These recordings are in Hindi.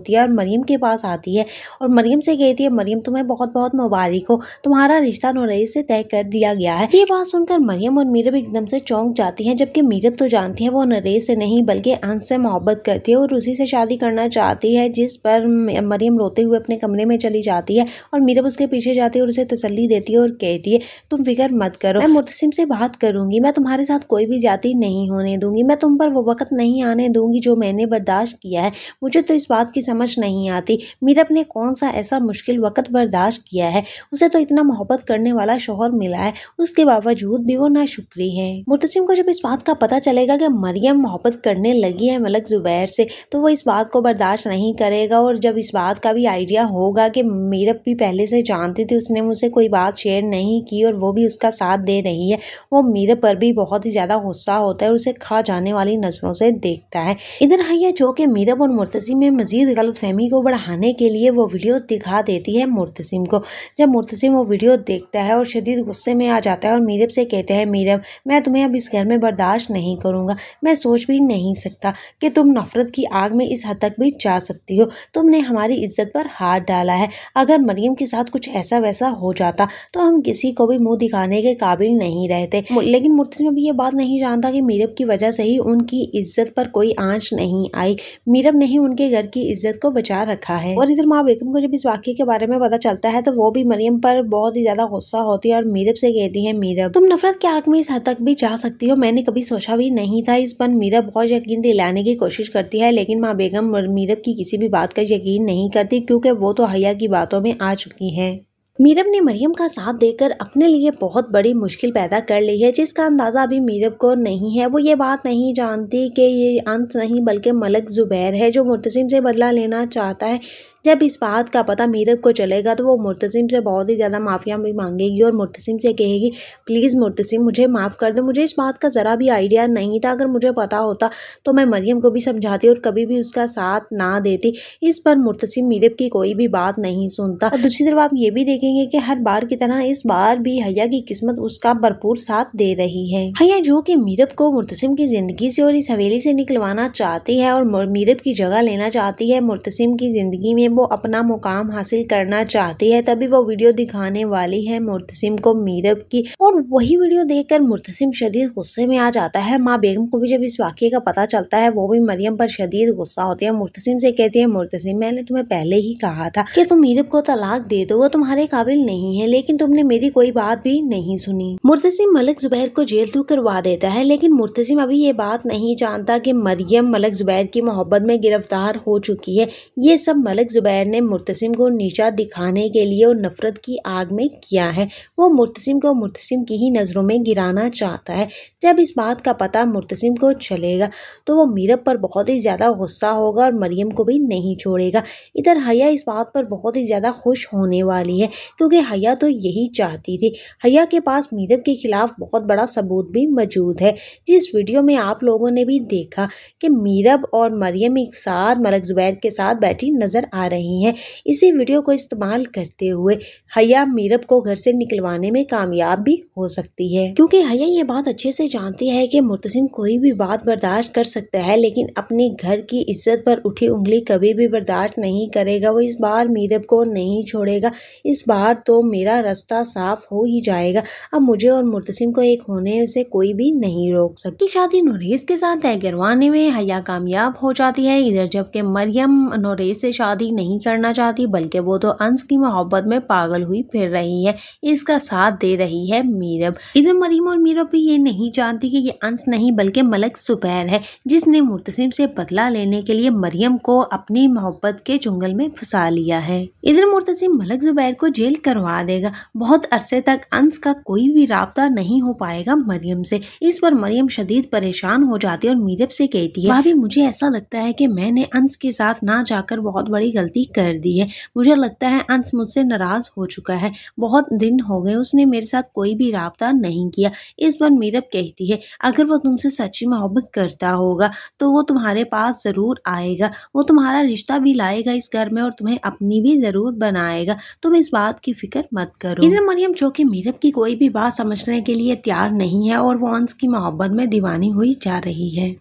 होती है और मरीम के पास आती है और मरीम से कहती है मरीम तुम्हें बहुत बहुत मुबारक हो तुम्हारा रिश्ता नोरई से तय कर दिया गया है ये बात सुनकर मरीम और मीरब एकदम से चौंक जाती हैं जबकि मीरब तो जानती है वो नरेज से नहीं बल्कि अंस से मोहब्बत करती है और उसी से शादी करना चाहती है जिस पर मरीम रोते हुए अपने कमरे में चली जाती है और मीरब उसके पीछे जाती है और उसे तसली देती है और कहती है तुम फिक्र मत करो मैं मुतसिम से बात करूंगी मैं तुम्हारे साथ कोई भी जाति नहीं होने दूंगी मैं तुम पर वो वक्त नहीं आने दूंगी जो मैंने बर्दाश्त किया है मुझे तो इस बात की समझ नहीं आती मीरब ने कौन सा ऐसा मुश्किल वक़्त बर्दाश्त किया है उसे तो इतना मोहब्बत करने वाला शोहर मिला है उसके बावजूद भी वो ना शुक्री है मुतसिम को जब इस बात का पता चलेगा कि मरियम मोहब्बत करने लगी है मलक ज़ुबैर से तो वो इस बात को बर्दाश्त नहीं करेगा और जब इस बात का भी आइडिया होगा कि मीरब भी पहले से जानती थी उसने मुझसे कोई बात शेयर नहीं की और वो भी उसका साथ दे रही है वो मीरब पर भी बहुत ही ज़्यादा गुस्सा होता है और उसे खा जाने वाली नज़रों से देखता है इधर हया जो कि मीरब और मुतसिम में मजीद गलतफहमी को बढ़ाने के लिए वो वीडियो दिखा देती है मुर्तसिम को जब मुर्तसिम वो वीडियो देखता है और शदीद गुस्से में आ जाता है और मीरब से कहते हैं मीरब मैं तुम्हें अब इस घर में बर्दाश्त नहीं करूँगा मैं सोच भी नहीं सकता कि तुम नफ़रत की आग में इस हद तक भी जा सकती हो तुमने हमारी इज्जत पर हाथ डाला है अगर मरियम के साथ कुछ ऐसा वैसा हो जाता तो हम किसी को भी मुंह दिखाने के काबिल नहीं रहते लेकिन मुर्तसिम अभी ये बात नहीं जानता कि मीरब की वजह से ही उनकी इज्जत पर कोई आंच नहीं आई मीरब ने ही उनके घर की इज्जत इज्जत को बचा रखा है और इधर माँ बेगम को जब इस वाक्य के बारे में पता चलता है तो वो भी मरियम पर बहुत ही ज्यादा गुस्सा होती है और मीरब से कहती है मीरब तुम नफरत के आग में इस हद तक भी जा सकती हो मैंने कभी सोचा भी नहीं था इस पर मीरब बहुत यकीन दिलाने की कोशिश करती है लेकिन माँ बेगम मीरब की किसी भी बात का यकीन नहीं करती क्योंकि वो तो हया की बातों में आ चुकी है मीरब ने मरियम का साथ देकर अपने लिए बहुत बड़ी मुश्किल पैदा कर ली है जिसका अंदाज़ा अभी मीरब को नहीं है वो ये बात नहीं जानती कि ये अंत नहीं बल्कि मलक ज़ुबैर है जो मुतसिम से बदला लेना चाहता है जब इस बात का पता मीरब को चलेगा तो वो मुर्तसिम से बहुत ही ज़्यादा माफ़िया भी मांगेगी और मुर्तसिम से कहेगी प्लीज़ मुर्तसिम मुझे माफ़ कर दो मुझे इस बात का ज़रा भी आइडिया नहीं था अगर मुझे पता होता तो मैं मरियम को भी समझाती और कभी भी उसका साथ ना देती इस पर मुर्तसिम मीरब की कोई भी बात नहीं सुनता और दूसरी तरफ आप ये भी देखेंगे कि हर बार की तरह इस बार भी हया की किस्मत उसका भरपूर साथ दे रही है हया जो कि मीरब को मुर्तसिम की ज़िंदगी से और इस हवेली से निकलवाना चाहती है और मीरब की जगह लेना चाहती है मुर्तसिम की ज़िंदगी में वो अपना मुकाम हासिल करना चाहती है तभी वो वीडियो दिखाने वाली है मुर्तसिम को मीरब की और वही वीडियो कर मुर्तसिम शदीद गुस्से में आ जाता है माँ बेगम को भी जब इस वाक्य का पता चलता है वो भी मरियम पर शदीद गुस्सा होती है मुर्तसिम से कहती है मुर्तसिम मैंने तुम्हें पहले ही कहा था कि तुम मीरब को तलाक दे दो वो तुम्हारे काबिल नहीं है लेकिन तुमने मेरी कोई बात भी नहीं सुनी मुर्तसिम मलिक जुबैर को जेल तो करवा देता है लेकिन मुर्तसिम अभी ये बात नहीं जानता कि मरियम मलिक जुबैर की मोहब्बत में गिरफ्तार हो चुकी है ये सब मलिक जुबैर ज़ुबैर ने मुतसम को नीचा दिखाने के लिए और नफ़रत की आग में किया है वो मुतसम को मुतसम की ही नज़रों में गिराना चाहता है जब इस बात का पता मुतसम को चलेगा तो वो मीरब पर बहुत ही ज़्यादा गुस्सा होगा और मरियम को भी नहीं छोड़ेगा इधर हया इस बात पर बहुत ही ज़्यादा खुश होने वाली है क्योंकि हया तो यही चाहती थी हया के पास मीरब के ख़िलाफ़ बहुत बड़ा सबूत भी मौजूद है जिस वीडियो में आप लोगों ने भी देखा कि मीरब और मरियम एक साथ मलक ज़ुबैर के साथ बैठी नज़र आ आ रही हैं इसी वीडियो को इस्तेमाल करते हुए हया मीरब को घर से निकलवाने में कामयाब भी हो सकती है क्योंकि हया ये बात अच्छे से जानती है कि मुतसिम कोई भी बात बर्दाश्त कर सकता है लेकिन अपने घर की इज्जत पर उठी उंगली कभी भी बर्दाश्त नहीं करेगा वो इस बार मीरब को नहीं छोड़ेगा इस बार तो मेरा रास्ता साफ हो ही जाएगा अब मुझे और मुतसिम को एक होने से कोई भी नहीं रोक सकती शादी नोरेज के साथ तय करवाने में हया कामयाब हो जाती है इधर जबकि मरियम नोरेज से शादी नहीं करना चाहती बल्कि वो तो अंश की मोहब्बत में पागल हुई फिर रही है इसका साथ दे रही है मीरब इधर मरीम और मीरब भी ये नहीं जानती कि ये अंश नहीं बल्कि मलक सुपैर है जिसने मुर्तसिम से बदला लेने के लिए मरियम को अपनी मोहब्बत के जंगल में फंसा लिया है इधर मुर्तसिम मलक जुबैर को जेल करवा देगा बहुत अरसे तक अंश का कोई भी रबता नहीं हो पाएगा मरियम से इस पर मरियम शदीद परेशान हो जाती है और मीरब से कहती है भाभी मुझे ऐसा लगता है कि मैंने अंश के साथ ना जाकर बहुत बड़ी गलती गलती कर दी है मुझे लगता है अंश मुझसे नाराज़ हो चुका है बहुत दिन हो गए उसने मेरे साथ कोई भी रबता नहीं किया इस बार मीरब कहती है अगर वो तुमसे सच्ची मोहब्बत करता होगा तो वो तुम्हारे पास ज़रूर आएगा वो तुम्हारा रिश्ता भी लाएगा इस घर में और तुम्हें अपनी भी ज़रूर बनाएगा तुम इस बात की फिक्र मत करो इधर मरियम जो कि मीरब की कोई भी बात समझने के लिए तैयार नहीं है और वो अंश की मोहब्बत में दीवानी हुई जा रही है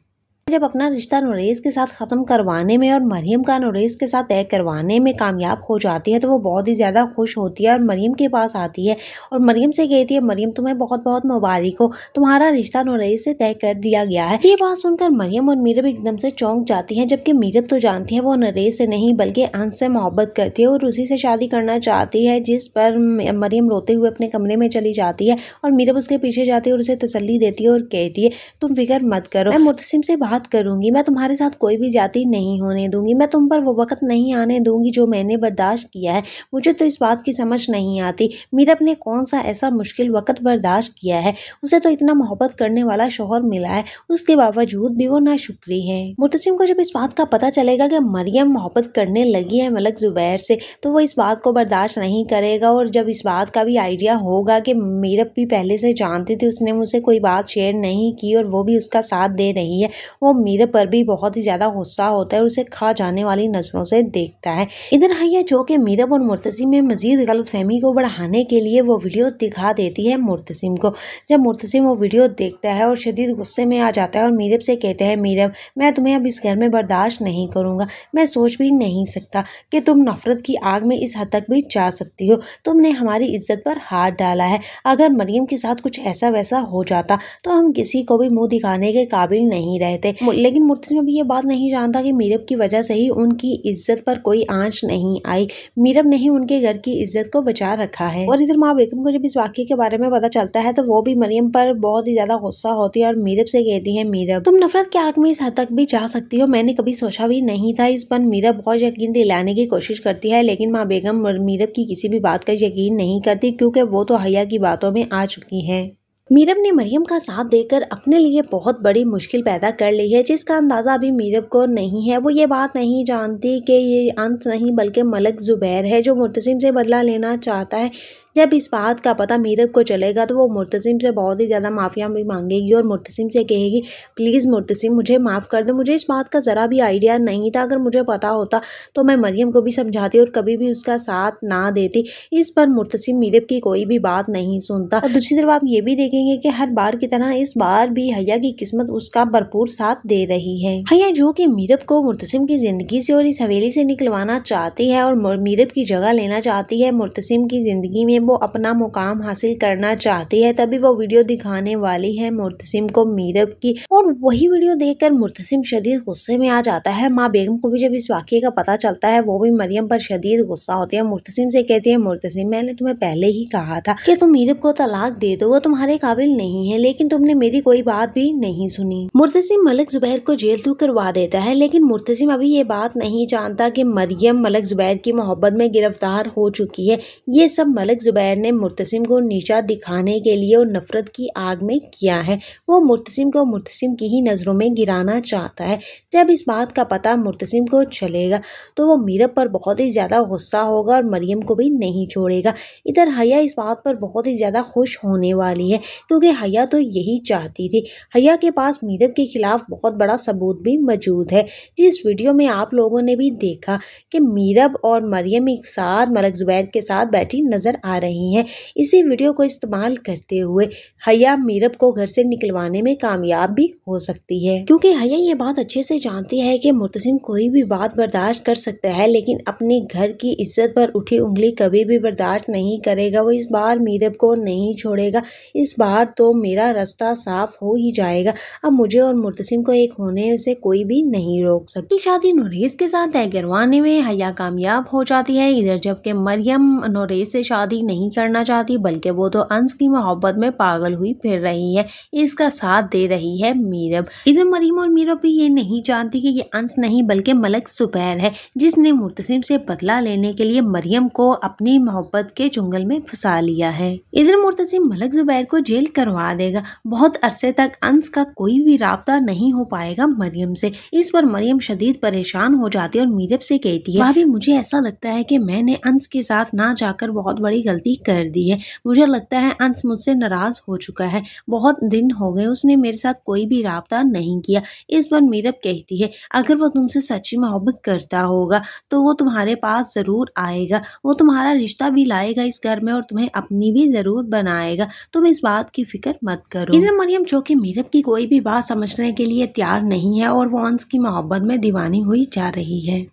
जब अपना रिश्ता नुरेज के साथ ख़त्म करवाने में और मरीम का नुरेज के साथ तय करवाने में कामयाब हो जाती है तो वो बहुत ही ज़्यादा खुश होती है और मरियम के पास आती है और मरियम से कहती है मरियम तुम्हें बहुत बहुत मुबारक हो तुम्हारा रिश्ता नुरेज से तय कर दिया गया है ये बात सुनकर मरियम और मीरब एकदम से चौंक जाती है जबकि मीरब तो जानती है वो नरेज से नहीं बल्कि अंश से मोहब्बत करती है और उसी से शादी करना चाहती है जिस पर मरियम रोते हुए अपने कमरे में चली जाती है और मीरब उसके पीछे जाती है और उसे तसली देती है और कहती है तुम फिक्र मत करो मैं मुतसिम से बाहर बात करूँगी मैं तुम्हारे साथ कोई भी जाति नहीं होने दूँगी मैं तुम पर वो वक्त नहीं आने दूँगी जो मैंने बर्दाश्त किया है मुझे तो इस बात की समझ नहीं आती मीरब ने कौन सा ऐसा मुश्किल वक्त बर्दाश्त किया है उसे तो इतना मोहब्बत करने वाला शोहर मिला है उसके बावजूद भी वो ना शुक्री है मुतसिम को जब इस बात का पता चलेगा कि मरियम मोहब्बत करने लगी है मलक ज़ुबैर से तो वो इस बात को बर्दाश्त नहीं करेगा और जब इस बात का भी आइडिया होगा कि मीरब भी पहले से जानती थी उसने मुझसे कोई बात शेयर नहीं की और वो भी उसका साथ दे रही है वो मीरा पर भी बहुत ही ज़्यादा गुस्सा होता है और उसे खा जाने वाली नज़रों से देखता है इधर हया जो कि मीरब और मुर्तसिम में मजीद गलतफहमी को बढ़ाने के लिए वो वीडियो दिखा देती है मुर्तसिम को जब मुर्तसिम वो वीडियो देखता है और शदीद गुस्से में आ जाता है और मीरब से कहते हैं मीरब मैं तुम्हें अब इस घर में बर्दाश्त नहीं करूँगा मैं सोच भी नहीं सकता कि तुम नफ़रत की आग में इस हद तक भी जा सकती हो तुमने हमारी इज्जत पर हाथ डाला है अगर मरियम के साथ कुछ ऐसा वैसा हो जाता तो हम किसी को भी मुंह दिखाने के काबिल नहीं रहते लेकिन में भी ये बात नहीं जानता कि मीरब की वजह से ही उनकी इज्जत पर कोई आंच नहीं आई मीरब ने ही उनके घर की इज्जत को बचा रखा है और इधर माँ बेगम को जब इस वाक्य के बारे में पता चलता है तो वो भी मरियम पर बहुत ही ज्यादा गुस्सा होती है और मीरब से कहती है मीरब तुम नफरत के आग में इस हद तक भी जा सकती हो मैंने कभी सोचा भी नहीं था इस पर मीरब बहुत यकीन दिलाने की कोशिश करती है लेकिन माँ बेगम मीरब की किसी भी बात का यकीन नहीं करती क्योंकि वो तो हया की बातों में आ चुकी है मीरब ने मरियम का साथ देकर अपने लिए बहुत बड़ी मुश्किल पैदा कर ली है जिसका अंदाज़ा अभी मीरब को नहीं है वो ये बात नहीं जानती कि ये अंत नहीं बल्कि मलक ज़ुबैर है जो मुतसिम से बदला लेना चाहता है जब इस बात का पता मीरब को चलेगा तो वो मुर्तसिम से बहुत ही ज़्यादा माफ़िया भी मांगेगी और मुर्तसिम से कहेगी प्लीज़ मुर्तसिम मुझे माफ़ कर दो मुझे इस बात का ज़रा भी आइडिया नहीं था अगर मुझे पता होता तो मैं मरियम को भी समझाती और कभी भी उसका साथ ना देती इस पर मुर्तसिम मीरब की कोई भी बात नहीं सुनता और दूसरी तरफ आप ये भी देखेंगे कि हर बार की तरह इस बार भी हया की किस्मत उसका भरपूर साथ दे रही है हया जो कि मीरब को मुर्तसिम की ज़िंदगी से और इस हवेली से निकलवाना चाहती है और मीरब की जगह लेना चाहती है मुर्तसिम की ज़िंदगी में वो अपना मुकाम हासिल करना चाहती है तभी वो वीडियो दिखाने वाली है मुर्तसिम को मीरब की और वही वीडियो देखकर मुर्तसिम शदीद गुस्से में आ जाता है माँ बेगम को भी जब इस वाक्य का पता चलता है वो भी मरियम पर शदीद गुस्सा होती है मुर्तसिम से कहती है मुर्तसिम मैंने तुम्हें पहले ही कहा था कि तुम मीरब को तलाक दे दो वो तुम्हारे काबिल नहीं है लेकिन तुमने मेरी कोई बात भी नहीं सुनी मुर्तसिम मलिक जुबैर को जेल तो करवा देता है लेकिन मुर्तसिम अभी ये बात नहीं जानता कि मरियम मलिक जुबैर की मोहब्बत में गिरफ्तार हो चुकी है ये सब मलक ज़ुबैर ने मुर्तसिम को नीचा दिखाने के लिए और नफ़रत की आग में किया है वो मुर्तसिम को मुर्तसिम की ही नज़रों में गिराना चाहता है जब इस बात का पता मुर्तसिम को चलेगा तो वो मीरब पर बहुत ही ज़्यादा गुस्सा होगा और मरियम को भी नहीं छोड़ेगा इधर हया इस बात पर बहुत ही ज़्यादा खुश होने वाली है क्योंकि हया तो यही चाहती थी हया के पास मीरब के ख़िलाफ़ बहुत बड़ा सबूत भी मौजूद है जिस वीडियो में आप लोगों ने भी देखा कि मीरब और मरियम एक साथ मलक ज़ुबैर के साथ बैठी नज़र आ आ रही हैं इसी वीडियो को इस्तेमाल करते हुए हया मीरब को घर से निकलवाने में कामयाब भी हो सकती है क्योंकि हया ये बात अच्छे से जानती है कि मुतसिम कोई भी बात बर्दाश्त कर सकता है लेकिन अपने घर की इज्जत पर उठी उंगली कभी भी बर्दाश्त नहीं करेगा वो इस बार मीरब को नहीं छोड़ेगा इस बार तो मेरा रास्ता साफ हो ही जाएगा अब मुझे और मुतसिम को एक होने से कोई भी नहीं रोक सकती शादी नोरेज के साथ तय करवाने में हया कामयाब हो जाती है इधर जबकि मरियम नोरेज से शादी नहीं करना चाहती बल्कि वो तो अंश की मोहब्बत में पागल हुई फिर रही है इसका साथ दे रही है मीरब इधर मरीम और मीरब भी ये नहीं जानती कि ये अंश नहीं बल्कि मलक सुपैर है जिसने मुर्तसिम से बदला लेने के लिए मरियम को अपनी मोहब्बत के जंगल में फंसा लिया है इधर मुर्तसिम मलक जुबैर को जेल करवा देगा बहुत अरसे तक अंश का कोई भी रबता नहीं हो पाएगा मरियम से इस पर मरियम शदीद परेशान हो जाती है और मीरब से कहती है भाभी मुझे ऐसा लगता है कि मैंने अंश के साथ ना जाकर बहुत बड़ी गलती कर दी है मुझे लगता है अंश मुझसे नाराज़ हो चुका है बहुत दिन हो गए उसने मेरे साथ कोई भी रबता नहीं किया इस बार मीरब कहती है अगर वो तुमसे सच्ची मोहब्बत करता होगा तो वो तुम्हारे पास ज़रूर आएगा वो तुम्हारा रिश्ता भी लाएगा इस घर में और तुम्हें अपनी भी ज़रूर बनाएगा तुम इस बात की फिक्र मत करो इधर मरियम जो मीरब की कोई भी बात समझने के लिए तैयार नहीं है और वो अंश की मोहब्बत में दीवानी हुई जा रही है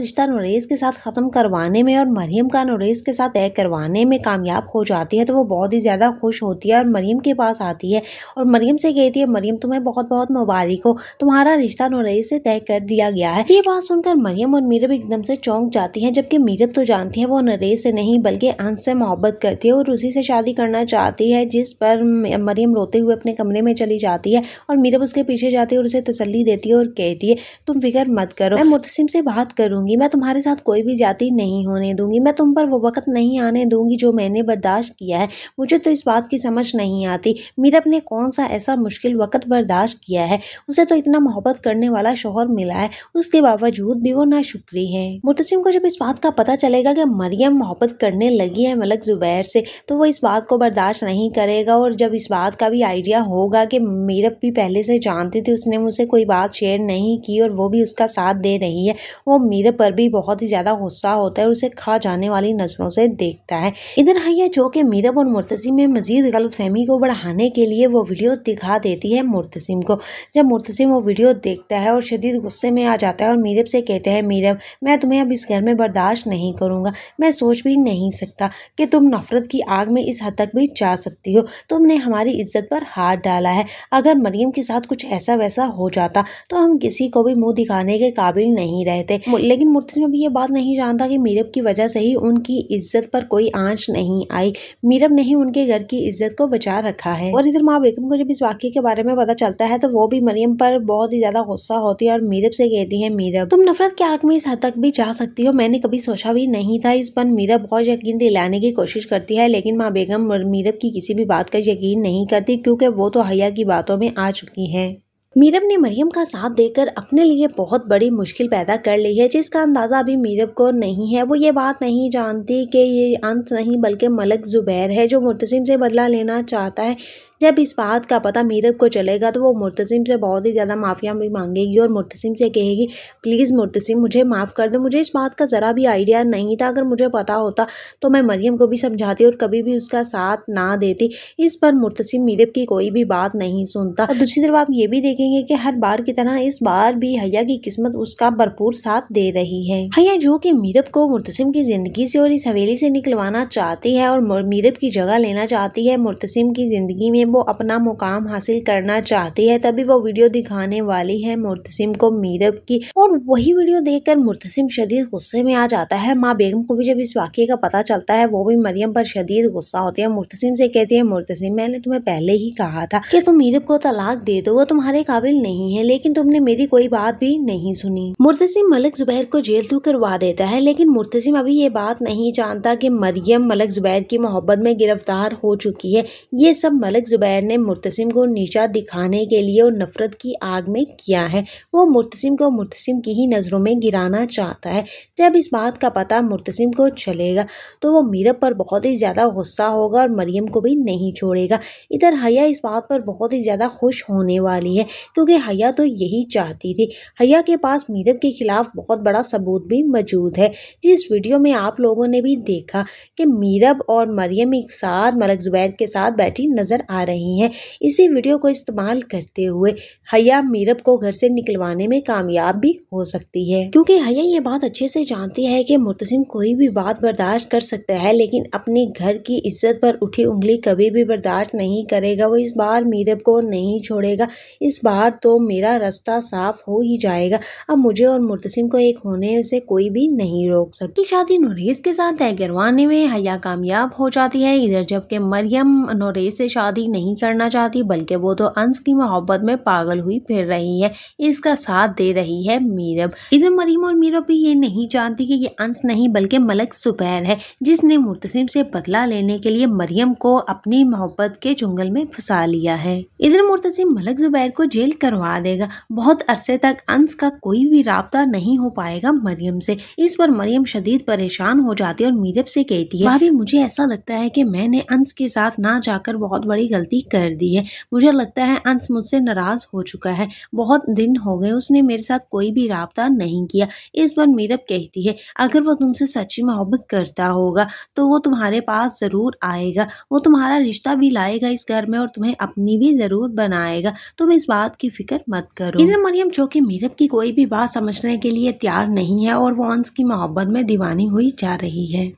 रिश्ता नुरेज के साथ ख़त्म करवाने में और मरीम का नुरेज के साथ तय करवाने में कामयाब हो जाती है तो वो बहुत ही ज़्यादा खुश होती है और मरीम के पास आती है और मरीम से कहती है मरीम तुम्हें बहुत बहुत मुबारक हो तुम्हारा रिश्ता नुरेज से तय कर दिया गया है ये बात सुनकर मरीम और मीरब एकदम से चौंक जाती है जबकि मीरब तो जानती है वो नरेश से नहीं बल्कि अंश से मोहब्बत करती है और उसी से शादी करना चाहती है जिस पर मरीम रोते हुए अपने कमरे में चली जाती है और मीरब उसके पीछे जाती है और उसे तसली देती है और कहती है तुम फिक्र मत करो मैं मुतसिम से बात करूँगी दूंगी मैं तुम्हारे साथ कोई भी जाति नहीं होने दूंगी मैं तुम पर वो वक्त नहीं आने दूंगी जो मैंने बर्दाश्त किया है मुझे तो इस बात की समझ नहीं आती मीरब ने कौन सा ऐसा मुश्किल वक्त बर्दाश्त किया है उसे तो इतना मोहब्बत करने वाला शोहर मिला है उसके बावजूद भी वो ना शुक्री है मुतसिम को जब इस बात का पता चलेगा कि मरियम मोहब्बत करने लगी है मलक जुबैर से तो वो इस बात को बर्दाश्त नहीं करेगा और जब इस बात का भी आइडिया होगा कि मीरब भी पहले से जानती थी उसने मुझसे कोई बात शेयर नहीं की और वो भी उसका साथ दे रही है वो मीरब पर भी बहुत ही ज़्यादा गुस्सा होता है और उसे खा जाने वाली नज़रों से देखता है इधर हया जो कि मीरब और मुर्तसिम में मजीद गलतफहमी को बढ़ाने के लिए वो वीडियो दिखा देती है मुर्तसिम को जब मुर्तसिम वो वीडियो देखता है और शदीद गुस्से में आ जाता है और मीरब से कहते हैं मीरब मैं तुम्हें अब इस घर में बर्दाश्त नहीं करूँगा मैं सोच भी नहीं सकता कि तुम नफ़रत की आग में इस हद तक भी जा सकती हो तुमने हमारी इज्जत पर हाथ डाला है अगर मरियम के साथ कुछ ऐसा वैसा हो जाता तो हम किसी को भी मुंह दिखाने के काबिल नहीं रहते लेकिन में भी ये बात नहीं जानता कि मीरब की वजह से ही उनकी इज्जत पर कोई आंच नहीं आई मीरब ने ही उनके घर की इज्जत को बचा रखा है और इधर माँ बेगम को जब इस वाक्य के बारे में पता चलता है तो वो भी मरियम पर बहुत ही ज्यादा गुस्सा होती है और मीरब से कहती है मीरब तुम नफरत के आग में इस हद तक भी जा सकती हो मैंने कभी सोचा भी नहीं था इस पर मीरब बहुत यकीन दिलाने की कोशिश करती है लेकिन माँ बेगम मीरब की किसी भी बात का यकीन नहीं करती क्योंकि वो तो हया की बातों में आ चुकी है मीरब ने मरियम का साथ देकर अपने लिए बहुत बड़ी मुश्किल पैदा कर ली है जिसका अंदाज़ा अभी मीरब को नहीं है वो ये बात नहीं जानती कि ये अंत नहीं बल्कि मलक ज़ुबैर है जो मुतसिम से बदला लेना चाहता है जब इस बात का पता मीरब को चलेगा तो वो मुर्तसिम से बहुत ही ज़्यादा माफ़िया भी मांगेगी और मुर्तसिम से कहेगी प्लीज़ मुर्तसिम मुझे माफ़ कर दो मुझे इस बात का ज़रा भी आइडिया नहीं था अगर मुझे पता होता तो मैं मरियम को भी समझाती और कभी भी उसका साथ ना देती इस पर मुर्तसिम मीरब की कोई भी बात नहीं सुनता और दूसरी तरफ आप ये भी देखेंगे कि हर बार की तरह इस बार भी हया की किस्मत उसका भरपूर साथ दे रही है हया जो कि मीरब को मुर्तसिम की ज़िंदगी से और इस हवेली से निकलवाना चाहती है और मीरब की जगह लेना चाहती है मुर्तसिम की ज़िंदगी में वो अपना मुकाम हासिल करना चाहती है तभी वो वीडियो दिखाने वाली है मुर्तसिम को मीरब की और वही वीडियो देखकर मुर्तसिम शदीद गुस्से में आ जाता है माँ बेगम को भी जब इस वाक्य का पता चलता है वो भी मरियम पर शदीद गुस्सा होती है मुर्तसिम से कहती है मुर्तसिम मैंने तुम्हें पहले ही कहा था कि तुम मीरब को तलाक दे दो वो तुम्हारे काबिल नहीं है लेकिन तुमने मेरी कोई बात भी नहीं सुनी मुर्तसिम मलिक जुबैर को जेल तो करवा देता है लेकिन मुर्तसिम अभी ये बात नहीं जानता कि मरियम मलिक जुबैर की मोहब्बत में गिरफ्तार हो चुकी है ये सब मलिक ज़ुबैर ने मुर्तसिम को नीचा दिखाने के लिए और नफ़रत की आग में किया है वो मुर्तसिम को मुर्तसिम की ही नज़रों में गिराना चाहता है जब इस बात का पता मुर्तसिम को चलेगा तो वो मीरब पर बहुत ही ज़्यादा गुस्सा होगा और मरियम को भी नहीं छोड़ेगा इधर हया इस बात पर बहुत ही ज़्यादा खुश होने वाली है क्योंकि हया तो यही चाहती थी हया के पास मीरब के ख़िलाफ़ बहुत बड़ा सबूत भी मौजूद है जिस वीडियो में आप लोगों ने भी देखा कि मीरब और मरियम एक साथ मलक ज़ुबैर के साथ बैठी नज़र आ रही रही हैं इसी वीडियो को इस्तेमाल करते हुए हया मीरब को घर से निकलवाने में कामयाब भी हो सकती है क्योंकि हया ये बात अच्छे से जानती है कि मुतसिम कोई भी बात बर्दाश्त कर सकता है लेकिन अपने घर की इज्जत पर उठी उंगली कभी भी बर्दाश्त नहीं करेगा वो इस बार मीरब को नहीं छोड़ेगा इस बार तो मेरा रास्ता साफ हो ही जाएगा अब मुझे और मुतसिम को एक होने से कोई भी नहीं रोक सकती शादी नोरेज के साथ तय करवाने में हया कामयाब हो जाती है इधर जबकि मरियम नोरेज से शादी नहीं नहीं करना चाहती बल्कि वो तो अंश की मोहब्बत में पागल हुई फिर रही है इसका साथ दे रही है मीरब इधर मरीम और मीरब भी ये नहीं जानती कि ये अंश नहीं बल्कि मलक सुपैर है जिसने मुर्तसिम से बदला लेने के लिए मरियम को अपनी मोहब्बत के जंगल में फंसा लिया है इधर मुर्तसिम मलक जुबैर को जेल करवा देगा बहुत अरसे तक अंश का कोई भी रबता नहीं हो पाएगा मरियम से इस पर मरियम शदीद परेशान हो जाती है और मीरब से कहती है भाभी मुझे ऐसा लगता है कि मैंने अंश के साथ ना जाकर बहुत बड़ी गलती कर दी है मुझे लगता है अंश मुझसे नाराज़ हो चुका है बहुत दिन हो गए उसने मेरे साथ कोई भी रबता नहीं किया इस बार मीरब कहती है अगर वो तुमसे सच्ची मोहब्बत करता होगा तो वो तुम्हारे पास ज़रूर आएगा वो तुम्हारा रिश्ता भी लाएगा इस घर में और तुम्हें अपनी भी ज़रूर बनाएगा तुम इस बात की फिक्र मत करो इधर मरियम जो मीरब की कोई भी बात समझने के लिए तैयार नहीं है और वो अंश की मोहब्बत में दीवानी हुई जा रही है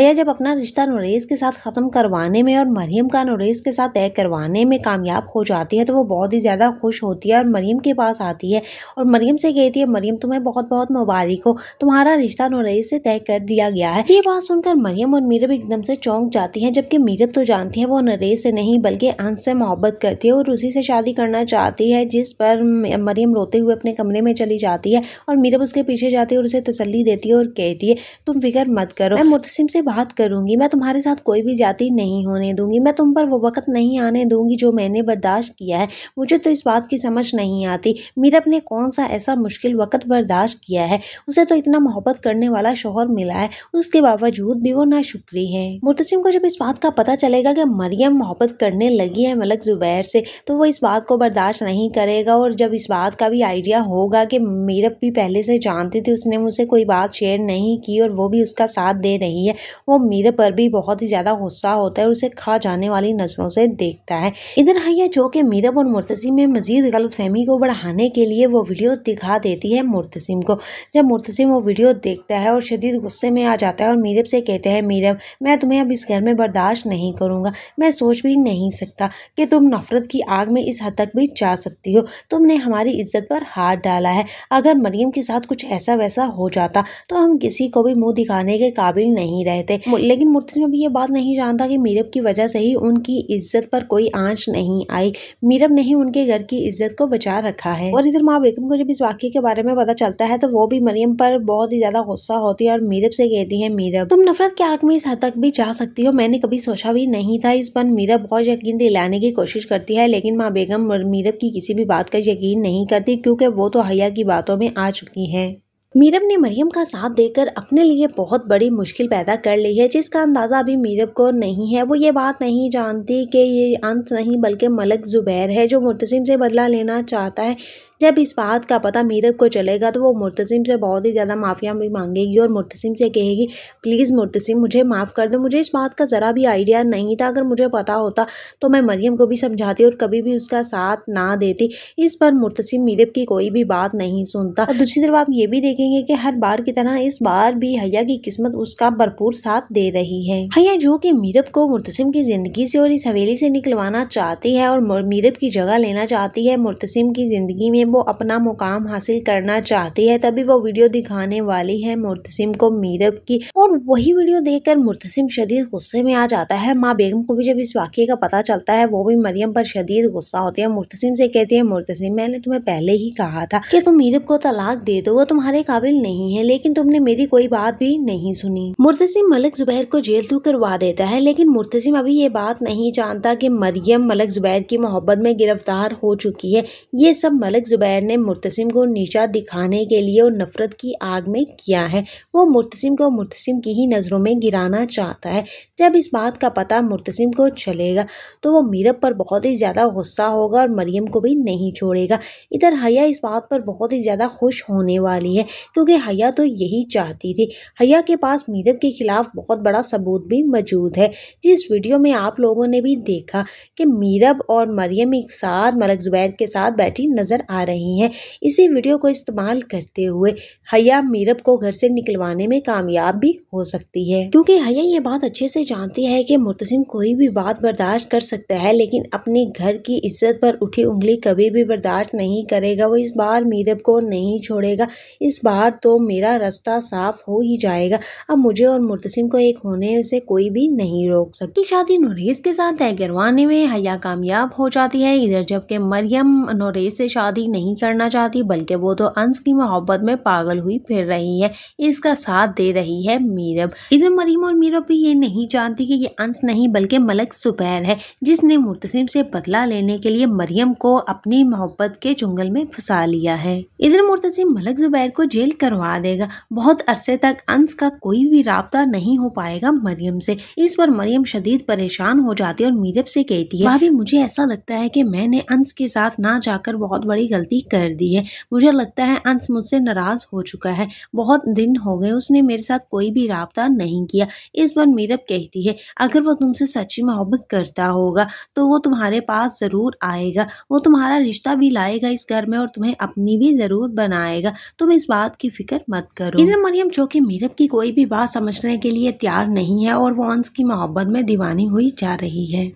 आलिया जब अपना रिश्ता नुरेज के साथ ख़त्म करवाने में और मरीम का नुरेज के साथ तय करवाने में कामयाब हो जाती है तो वो बहुत ही ज़्यादा खुश होती है और मरीम के पास आती है और मरीम से कहती है मरीम तुम्हें बहुत बहुत मुबारक हो तुम्हारा रिश्ता नुरेज से तय कर दिया गया है ये बात सुनकर मरीम और मीरब एकदम से चौंक जाती है जबकि मीरब तो जानती है वो नरेश से नहीं बल्कि अंस से मोहब्बत करती है और उसी से शादी करना चाहती है जिस पर मरीम रोते हुए अपने कमरे में चली जाती है और मीरब उसके पीछे जाती है और उसे तसली देती है और कहती है तुम फिक्र मत करो मैं मुतसिम से बात करूंगी मैं तुम्हारे साथ कोई भी जाति नहीं होने दूंगी मैं तुम पर वो वक्त नहीं आने दूंगी जो मैंने बर्दाश्त किया है मुझे तो इस बात की समझ नहीं आती मीरब ने कौन सा ऐसा मुश्किल वक्त बर्दाश्त किया है उसे तो इतना मोहब्बत करने वाला शोहर मिला है उसके बावजूद भी वो ना शुक्री है मुतसिम को जब इस बात का पता चलेगा कि मरियम मोहब्बत करने लगी है मलक जुबैर से तो वो इस बात को बर्दाश्त नहीं करेगा और जब इस बात का भी आइडिया होगा कि मीरब भी पहले से जानती थी उसने मुझसे कोई बात शेयर नहीं की और वो भी उसका साथ दे रही है वो मीरे पर भी बहुत ही ज़्यादा गुस्सा होता है और उसे खा जाने वाली नज़रों से देखता है इधर हया जो कि मीरब और मुर्तसिम में मजीद फहमी को बढ़ाने के लिए वो वीडियो दिखा देती है मुर्तसिम को जब मुर्तसिम वो वीडियो देखता है और शदीद गुस्से में आ जाता है और मीरब से कहते हैं मीरब मैं तुम्हें अब इस घर में बर्दाश्त नहीं करूँगा मैं सोच भी नहीं सकता कि तुम नफ़रत की आग में इस हद तक भी जा सकती हो तुमने हमारी इज्जत पर हाथ डाला है अगर मरियम के साथ कुछ ऐसा वैसा हो जाता तो हम किसी को भी मुंह दिखाने के काबिल नहीं रहे रहे थे लेकिन में भी ये बात नहीं जानता कि मीरब की वजह से ही उनकी इज्जत पर कोई आंच नहीं आई मीरब ने ही उनके घर की इज्जत को बचा रखा है और इधर माँ बेगम को जब इस वाक्य के बारे में पता चलता है तो वो भी मरियम पर बहुत ही ज्यादा गुस्सा होती है और मीरब से कहती है मीरब तुम नफरत के आग में इस हद तक भी जा सकती हो मैंने कभी सोचा भी नहीं था इस पर मीरब बहुत यकीन दिलाने की कोशिश करती है लेकिन माँ बेगम मीरब की किसी भी बात का यकीन नहीं करती क्योंकि वो तो हया की बातों में आ चुकी है मीरब ने मरियम का साथ देकर अपने लिए बहुत बड़ी मुश्किल पैदा कर ली है जिसका अंदाज़ा अभी मीरब को नहीं है वो ये बात नहीं जानती कि ये अंत नहीं बल्कि मलक ज़ुबैर है जो मुतसिम से बदला लेना चाहता है जब इस बात का पता मीरब को चलेगा तो वो मुर्तसिम से बहुत ही ज़्यादा माफ़िया भी मांगेगी और मुर्तसिम से कहेगी प्लीज़ मुर्तसिम मुझे माफ़ कर दो मुझे इस बात का ज़रा भी आइडिया नहीं था अगर मुझे पता होता तो मैं मरियम को भी समझाती और कभी भी उसका साथ ना देती इस पर मुर्तसिम मीरब की कोई भी बात नहीं सुनता और दूसरी तरफ आप ये भी देखेंगे कि हर बार की तरह इस बार भी हया की किस्मत उसका भरपूर साथ दे रही है हया जो कि मीरब को मुर्तसिम की ज़िंदगी से और इस हवेली से निकलवाना चाहती है और मीरब की जगह लेना चाहती है मुर्तसिम की ज़िंदगी में वो अपना मुकाम हासिल करना चाहती है तभी वो वीडियो दिखाने वाली है मुर्तसिम को मीरब की और वही वीडियो देखकर मुर्तसिम शदीद गुस्से में आ जाता है माँ बेगम को भी जब इस वाक्य का पता चलता है वो भी मरियम पर शदीद गुस्सा होती है मुर्तसिम से कहती है मुर्तसिम मैंने तुम्हें पहले ही कहा था कि तुम मीरब को तलाक दे दो वो तुम्हारे काबिल नहीं है लेकिन तुमने मेरी कोई बात भी नहीं सुनी मुर्तसिम मलिक जुबैर को जेल तो करवा देता है लेकिन मुर्तसिम अभी ये बात नहीं जानता कि मरियम मलिक जुबैर की मोहब्बत में गिरफ्तार हो चुकी है ये सब मलक ज़ुबैर ने मुतसिम को नीचा दिखाने के लिए और नफ़रत की आग में किया है वो मुतसम को मुतसम की ही नज़रों में गिराना चाहता है जब इस बात का पता मुतसम को चलेगा तो वो मीरब पर बहुत ही ज़्यादा गुस्सा होगा और मरियम को भी नहीं छोड़ेगा इधर हया इस बात पर बहुत ही ज़्यादा खुश होने वाली है क्योंकि हया तो यही चाहती थी हया के पास मीरब के ख़िलाफ़ बहुत बड़ा सबूत भी मौजूद है जिस वीडियो में आप लोगों ने भी देखा कि मीरब और मरियम एक साथ मलक ज़ुबैर के साथ बैठी नज़र आ रही रही हैं इसी वीडियो को इस्तेमाल करते हुए हया मीरब को घर से निकलवाने में कामयाब भी हो सकती है क्योंकि हया ये बात अच्छे से जानती है कि मुतसिम कोई भी बात बर्दाश्त कर सकता है लेकिन अपने घर की इज्जत पर उठी उंगली कभी भी बर्दाश्त नहीं करेगा वो इस बार मीरब को नहीं छोड़ेगा इस बार तो मेरा रास्ता साफ हो ही जाएगा अब मुझे और मुतसिम को एक होने से कोई भी नहीं रोक सकती शादी नोरेज के साथ तय करवाने में हया कामयाब हो जाती है इधर जबकि मरियम नोरेज से शादी नहीं नहीं करना चाहती बल्कि वो तो अंश की मोहब्बत में पागल हुई फिर रही है इसका साथ दे रही है मीरब इधर मरीम और मीरब भी ये नहीं जानती कि ये अंश नहीं बल्कि मलक सुपैर है जिसने मुर्तसिम से बदला लेने के लिए मरियम को अपनी मोहब्बत के जंगल में फंसा लिया है इधर मुर्तसिम मलक जुबैर को जेल करवा देगा बहुत अरसे तक अंश का कोई भी रबता नहीं हो पाएगा मरियम से इस पर मरियम शदीद परेशान हो जाती है और मीरब से कहती है भाभी मुझे ऐसा लगता है कि मैंने अंश के साथ ना जाकर बहुत बड़ी गलती कर दी है मुझे लगता है अंश मुझसे नाराज़ हो चुका है बहुत दिन हो गए उसने मेरे साथ कोई भी रबता नहीं किया इस बार मीरब कहती है अगर वो तुमसे सच्ची मोहब्बत करता होगा तो वो तुम्हारे पास ज़रूर आएगा वो तुम्हारा रिश्ता भी लाएगा इस घर में और तुम्हें अपनी भी ज़रूर बनाएगा तुम इस बात की फिक्र मत करो इधर मरियम जो मीरब की कोई भी बात समझने के लिए तैयार नहीं है और वो अंश की मोहब्बत में दीवानी हुई जा रही है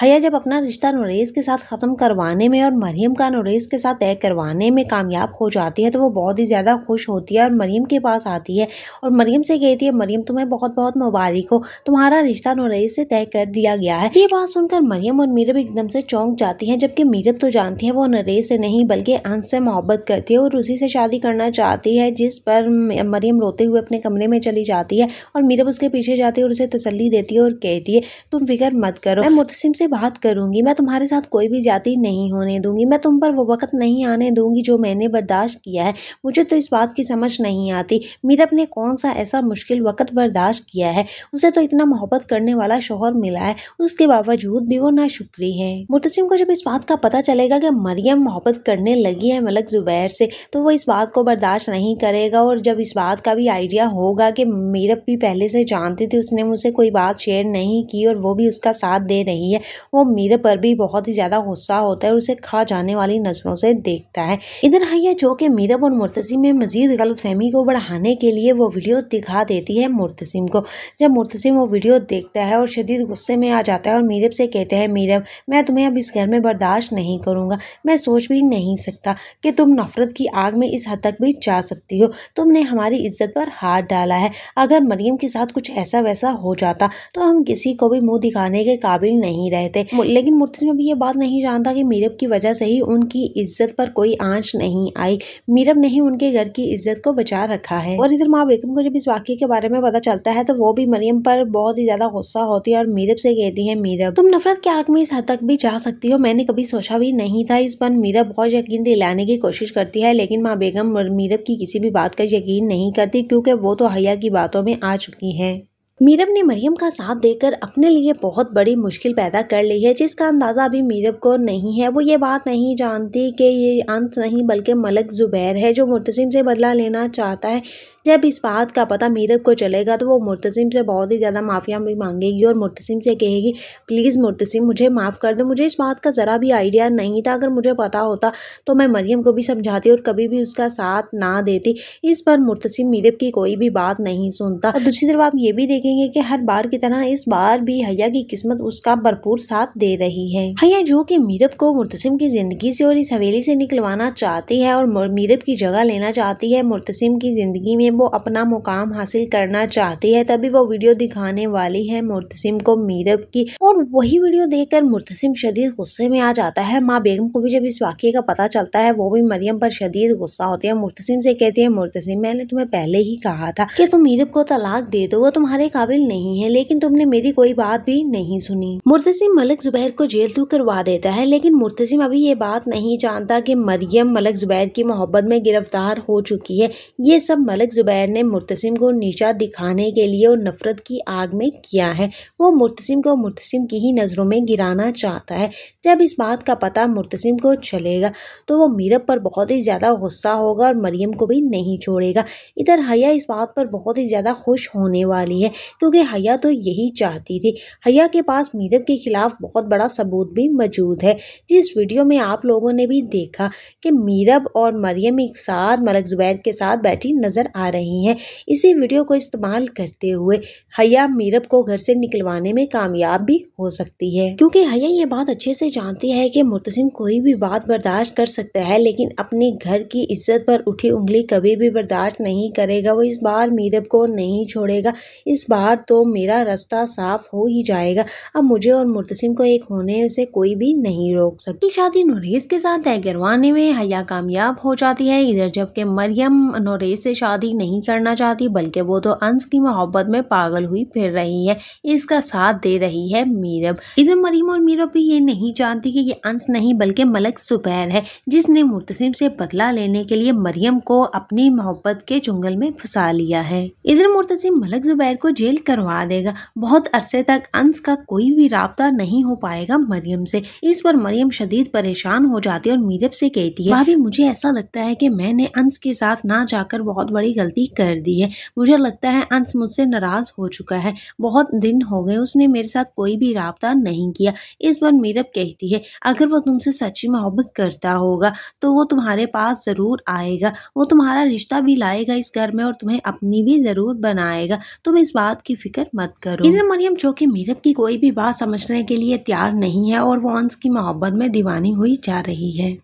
हया जब अपना रिश्ता नुरेज के साथ ख़त्म करवाने में और मरीम का नुरेज के साथ तय करवाने में कामयाब हो जाती है तो वो बहुत ही ज़्यादा खुश होती है और मरीम के पास आती है और मरीम से कहती है मरीम तुम्हें बहुत बहुत मुबारक हो तुम्हारा रिश्ता नुरेज से तय कर दिया गया है ये बात सुनकर मरीम और मीरब एकदम से चौंक जाती है जबकि मीरब तो जानती है वो नरेज से नहीं बल्कि अंश से मोहब्बत करती है और उसी से शादी करना चाहती है जिस पर मरीम रोते हुए अपने कमरे में चली जाती है और मीरब उसके पीछे जाती है और उसे तसली देती है और कहती है तुम फिक्र मत करो मैं मुतसिम से तुमसे बात करूंगी मैं तुम्हारे साथ कोई भी जाति नहीं होने दूंगी मैं तुम पर वो वक्त नहीं आने दूंगी जो मैंने बर्दाश्त किया है मुझे तो इस बात की समझ नहीं आती मीरब ने कौन सा ऐसा मुश्किल वक्त बर्दाश्त किया है उसे तो इतना मोहब्बत करने वाला शोहर मिला है उसके बावजूद भी वो ना शुक्री है मुतसिम को जब इस बात का पता चलेगा कि मरियम मोहब्बत करने लगी है मलक जुबैर से तो वो इस बात को बर्दाश्त नहीं करेगा और जब इस बात का भी आइडिया होगा कि मीरब भी पहले से जानती थी उसने मुझसे कोई बात शेयर नहीं की और वो भी उसका साथ दे रही है वो मीरे पर भी बहुत ही ज़्यादा गुस्सा होता है और उसे खा जाने वाली नज़रों से देखता है इधर हैया जो कि मीरब और मुर्तसिम में मजीद गलतफहमी को बढ़ाने के लिए वो वीडियो दिखा देती है मुर्तसिम को जब मुर्तसिम वो वीडियो देखता है और शदीद गुस्से में आ जाता है और मीरब से कहते हैं मीरब मैं तुम्हें अब इस घर में बर्दाश्त नहीं करूँगा मैं सोच भी नहीं सकता कि तुम नफरत की आग में इस हद तक भी जा सकती हो तुमने हमारी इज्जत पर हाथ डाला है अगर मरियम के साथ कुछ ऐसा वैसा हो जाता तो हम किसी को भी मुंह दिखाने के काबिल नहीं रहे रहे थे लेकिन मुर्तसिम अभी ये बात नहीं जानता कि मीरब की वजह से ही उनकी इज्जत पर कोई आंच नहीं आई मीरब ने ही उनके घर की इज्जत को बचा रखा है और इधर माँ बेगम को जब इस वाक्य के बारे में पता चलता है तो वो भी मरियम पर बहुत ही ज्यादा गुस्सा होती है और मीरब से कहती है मीरब तुम नफरत के आग में इस हद तक भी जा सकती हो मैंने कभी सोचा भी नहीं था इस पर मीरब बहुत यकीन दिलाने की कोशिश करती है लेकिन माँ बेगम मीरब की किसी भी बात का यकीन नहीं करती क्योंकि वो तो हया की बातों में आ चुकी है मीरब ने मरियम का साथ देकर अपने लिए बहुत बड़ी मुश्किल पैदा कर ली है जिसका अंदाज़ा अभी मीरब को नहीं है वो ये बात नहीं जानती कि ये अंत नहीं बल्कि मलक ज़ुबैर है जो मुतसिम से बदला लेना चाहता है जब इस बात का पता मीरब को चलेगा तो वो मुर्तसिम से बहुत ही ज़्यादा माफ़िया भी मांगेगी और मुर्तसिम से कहेगी प्लीज़ मुर्तसिम मुझे माफ़ कर दो मुझे इस बात का ज़रा भी आइडिया नहीं था अगर मुझे पता होता तो मैं मरियम को भी समझाती और कभी भी उसका साथ ना देती इस पर मुर्तसिम मीरब की कोई भी बात नहीं सुनता और दूसरी तरफ आप ये भी देखेंगे कि हर बार की तरह इस बार भी हया की किस्मत उसका भरपूर साथ दे रही है हया जो कि मीरब को मुर्तसिम की ज़िंदगी से और इस हवेली से निकलवाना चाहती है और मीरब की जगह लेना चाहती है मुर्तसिम की ज़िंदगी में वो अपना मुकाम हासिल करना चाहती है तभी वो वीडियो दिखाने वाली है मुर्तसिम को मीरब की और वही वीडियो देखकर मुर्तसिम शदीद गुस्से में आ जाता है माँ बेगम को भी जब इस वाक्य का पता चलता है वो भी मरियम पर शदीद गुस्सा होती है मुर्तसिम से कहती है मुर्तसिम मैंने तुम्हें पहले ही कहा था कि तुम मीरब को तलाक दे दो वो तुम्हारे काबिल नहीं है लेकिन तुमने मेरी कोई बात भी नहीं सुनी मुर्तसिम मलिक जुबैर को जेल तो करवा देता है लेकिन मुर्तसिम अभी ये बात नहीं जानता कि मरियम मलिक जुबैर की मोहब्बत में गिरफ्तार हो चुकी है ये सब मलिक ज़ुबैर ने मुर्तसिम को नीचा दिखाने के लिए और नफ़रत की आग में किया है वो मुर्तसिम को मुर्तसिम की ही नज़रों में गिराना चाहता है जब इस बात का पता मुर्तसिम को चलेगा तो वो मीरब पर बहुत ही ज़्यादा गुस्सा होगा और मरियम को भी नहीं छोड़ेगा इधर हया इस बात पर बहुत ही ज़्यादा खुश होने वाली है क्योंकि हया तो यही चाहती थी हया के पास मीरब के ख़िलाफ़ बहुत बड़ा सबूत भी मौजूद है जिस वीडियो में आप लोगों ने भी देखा कि मीरब और मरियम एक साथ मलक ज़ुबैर के साथ बैठी नज़र आ रही हैं इसी वीडियो को इस्तेमाल करते हुए हया मीरब को घर से निकलवाने में कामयाब भी हो सकती है क्योंकि हया ये बात अच्छे से जानती है कि मुतसिम कोई भी बात बर्दाश्त कर सकता है लेकिन अपने घर की इज्जत पर उठी उंगली कभी भी बर्दाश्त नहीं करेगा वो इस बार मीरब को नहीं छोड़ेगा इस बार तो मेरा रास्ता साफ हो ही जाएगा अब मुझे और मुतसिम को एक होने से कोई भी नहीं रोक सकती शादी नोरेज के साथ तय करवाने में हया कामयाब हो जाती है इधर जबकि मरियम नोरेज से शादी नहीं नहीं करना चाहती बल्कि वो तो अंश की मोहब्बत में पागल हुई फिर रही है इसका साथ दे रही है मीरब इधर मरीम और मीरब भी ये नहीं जानती कि ये अंश नहीं बल्कि मलक सुपैर है जिसने मुतसिम से बदला लेने के लिए मरियम को अपनी मोहब्बत के जंगल में फंसा लिया है इधर मुतसिम मलक जुबैर को जेल करवा देगा बहुत अरसे तक अंश का कोई भी रबता नहीं हो पाएगा मरियम से इस पर मरियम शदीद परेशान हो जाती है और मीरब से कहती है भाभी मुझे ऐसा लगता है कि मैंने अंश के साथ ना जाकर बहुत बड़ी गलती गलती कर दी है मुझे लगता है अंश मुझसे नाराज़ हो चुका है बहुत दिन हो गए उसने मेरे साथ कोई भी रबता नहीं किया इस बार मीरब कहती है अगर वो तुमसे सच्ची मोहब्बत करता होगा तो वो तुम्हारे पास ज़रूर आएगा वो तुम्हारा रिश्ता भी लाएगा इस घर में और तुम्हें अपनी भी ज़रूर बनाएगा तुम इस बात की फिक्र मत करो इधर मरियम जो की मीरब की कोई भी बात समझने के लिए तैयार नहीं है और वो अंश की मोहब्बत में दीवानी हुई जा रही है